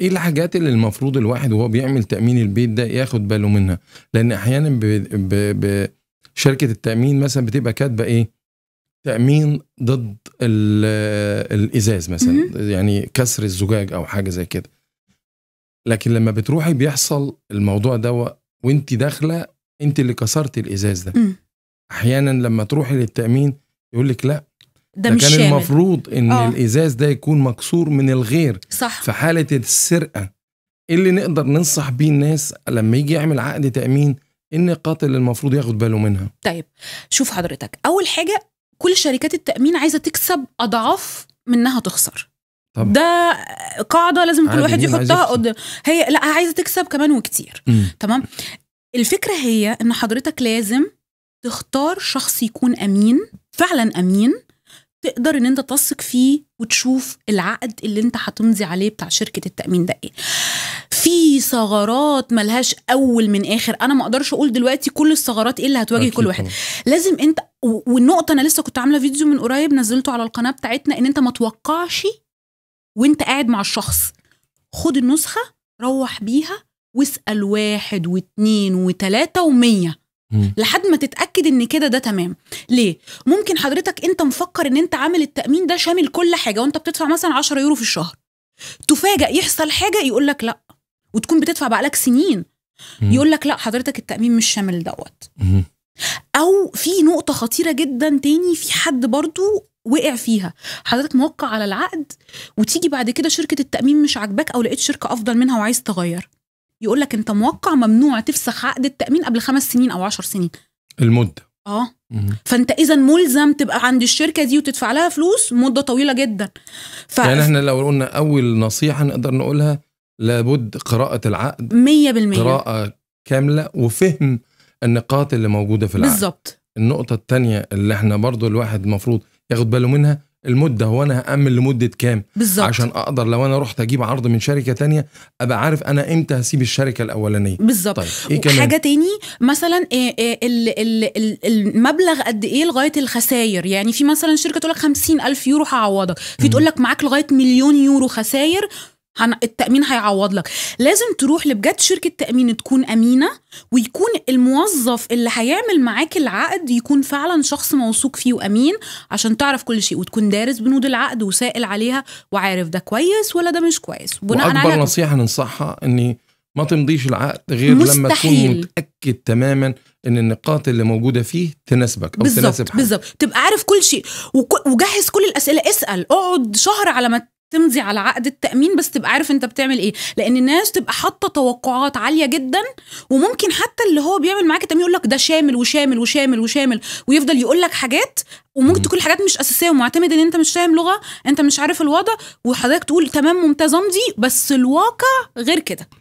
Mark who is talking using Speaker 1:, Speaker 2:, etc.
Speaker 1: ايه الحاجات اللي المفروض الواحد وهو بيعمل تامين البيت ده ياخد باله منها لان احيانا ب... ب... ب... شركه التامين مثلا بتبقى كاتبه ايه تامين ضد الازاز مثلا يعني كسر الزجاج او حاجه زي كده لكن لما بتروحي بيحصل الموضوع ده وانت داخله انت اللي كسرت الازاز ده احيانا لما تروحي للتامين يقول لك لا ده, مش كان شامل. المفروض ان آه. الازاز ده يكون مكسور من الغير صح في حاله السرقه إيه اللي نقدر ننصح بيه الناس لما يجي يعمل عقد تامين ان القاتل المفروض ياخد باله منها
Speaker 2: طيب شوف حضرتك اول حاجه كل شركات التامين عايزه تكسب اضعاف منها تخسر طبعا. ده قاعده لازم كل واحد يحطها قد... هي لا عايزه تكسب كمان وكتير تمام الفكره هي ان حضرتك لازم تختار شخص يكون امين فعلا امين تقدر ان انت تثق فيه وتشوف العقد اللي انت هتمضي عليه بتاع شركه التامين ده ايه في ثغرات ملهاش اول من اخر انا ما اقدرش اقول دلوقتي كل الثغرات ايه اللي هتواجه كل واحد لازم انت والنقطه انا لسه كنت عامله فيديو من قريب نزلته على القناه بتاعتنا ان انت ما توقعش وانت قاعد مع الشخص خد النسخه روح بيها واسال واحد واثنين وثلاثه ومية لحد ما تتاكد ان كده ده تمام ليه ممكن حضرتك انت مفكر ان انت عامل التامين ده شامل كل حاجه وانت بتدفع مثلا 10 يورو في الشهر تفاجئ يحصل حاجه يقول لك لا وتكون بتدفع بقالك سنين يقول لك لا حضرتك التامين مش شامل دوت او في نقطه خطيره جدا تاني في حد برضو وقع فيها حضرتك موقع على العقد وتيجي بعد كده شركه التامين مش عاجباك او لقيت شركه افضل منها وعايز تغير يقول لك انت موقع ممنوع تفسخ عقد التامين قبل خمس سنين او عشر سنين المده اه فانت اذا ملزم تبقى عند الشركه دي وتدفع لها فلوس مده طويله جدا ف... يعني احنا
Speaker 1: لو قلنا اول نصيحه نقدر نقولها لابد قراءه العقد 100% قراءه كامله وفهم النقاط اللي موجوده في العقد بالظبط النقطه الثانيه اللي احنا برضو الواحد المفروض ياخد باله منها المده هو انا هامن لمده كام بالزبط. عشان اقدر لو انا رحت اجيب عرض من شركه تانية ابقى عارف انا امتى هسيب الشركه الاولانيه بالظبط طيب. إيه حاجه
Speaker 2: تاني مثلا إيه إيه المبلغ قد ايه لغايه الخساير يعني في مثلا شركه تقول لك 50000 يورو هعوضك في تقول لك معاك لغايه مليون يورو خساير التامين هيعوض لك لازم تروح لبجد شركه تامين تكون امينه ويكون الموظف اللي هيعمل معاك العقد يكون فعلا شخص موثوق فيه وامين عشان تعرف كل شيء وتكون دارس بنود العقد وسائل عليها وعارف ده كويس ولا ده مش كويس وأكبر على
Speaker 1: نصيحه ننصحها ان ما تمضيش العقد غير مستحيل. لما تكون متاكد تماما ان النقاط اللي موجوده فيه تناسبك او بالزبط تناسب
Speaker 2: بالظبط تبقى عارف كل شيء وجهز كل الاسئله اسال اقعد شهر على ما تمضي على عقد التامين بس تبقى عارف انت بتعمل ايه لان الناس تبقى حاطه توقعات عاليه جدا وممكن حتى اللي هو بيعمل معاك التامين يقول لك ده شامل وشامل وشامل وشامل ويفضل يقول لك حاجات وممكن تكون حاجات مش اساسيه ومعتمد ان انت مش فاهم لغه انت مش عارف الوضع وحضرتك تقول تمام ممتاز امضي بس الواقع غير كده